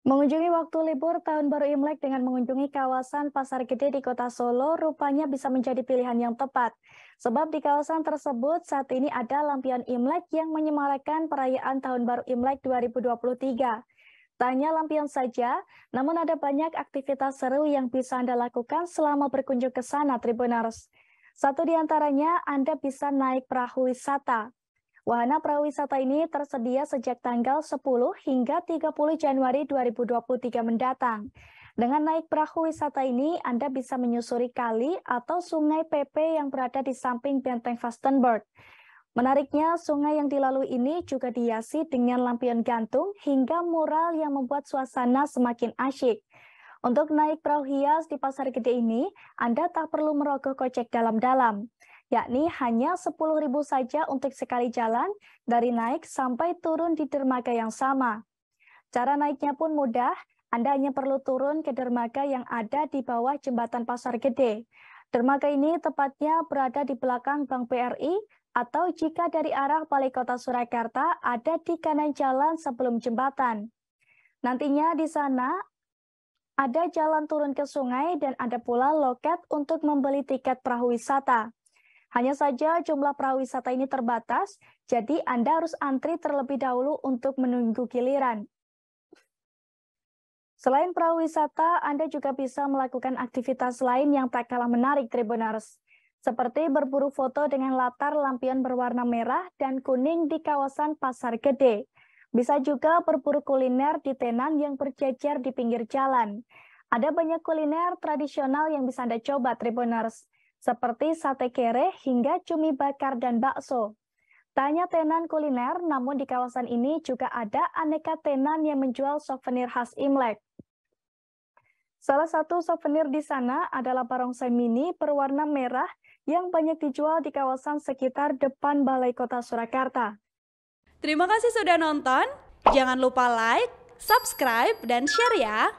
Mengunjungi waktu libur tahun baru Imlek dengan mengunjungi kawasan Pasar Gede di Kota Solo rupanya bisa menjadi pilihan yang tepat. Sebab di kawasan tersebut saat ini ada lampion Imlek yang menyemarakan perayaan tahun baru Imlek 2023. Tanya lampion saja, namun ada banyak aktivitas seru yang bisa Anda lakukan selama berkunjung ke sana Tribuners. Satu di antaranya Anda bisa naik perahu wisata. Wahana prawisata ini tersedia sejak tanggal 10 hingga 30 Januari 2023 mendatang. Dengan naik perahu wisata ini, Anda bisa menyusuri kali atau sungai PP yang berada di samping benteng Fastenberg. Menariknya, sungai yang dilalui ini juga dihiasi dengan lampion gantung hingga mural yang membuat suasana semakin asyik. Untuk naik perahu hias di Pasar Gede ini, Anda tak perlu merogoh kocek dalam-dalam yakni hanya 10.000 saja untuk sekali jalan dari naik sampai turun di dermaga yang sama. Cara naiknya pun mudah, Anda hanya perlu turun ke dermaga yang ada di bawah jembatan Pasar Gede. Dermaga ini tepatnya berada di belakang Bank BRI atau jika dari arah Balai Kota Surakarta ada di kanan jalan sebelum jembatan. Nantinya di sana ada jalan turun ke sungai dan ada pula loket untuk membeli tiket perahu wisata. Hanya saja jumlah perahu wisata ini terbatas, jadi Anda harus antri terlebih dahulu untuk menunggu giliran. Selain perahu wisata, Anda juga bisa melakukan aktivitas lain yang tak kalah menarik Tribuners. seperti berburu foto dengan latar lampion berwarna merah dan kuning di kawasan Pasar Gede. Bisa juga berburu kuliner di tenan yang berjejer di pinggir jalan. Ada banyak kuliner tradisional yang bisa Anda coba Tribuners seperti sate kere hingga cumi bakar dan bakso. Tanya tenan kuliner, namun di kawasan ini juga ada aneka tenan yang menjual souvenir khas Imlek. Salah satu souvenir di sana adalah barongsai mini berwarna merah yang banyak dijual di kawasan sekitar depan Balai Kota Surakarta. Terima kasih sudah nonton. Jangan lupa like, subscribe, dan share ya.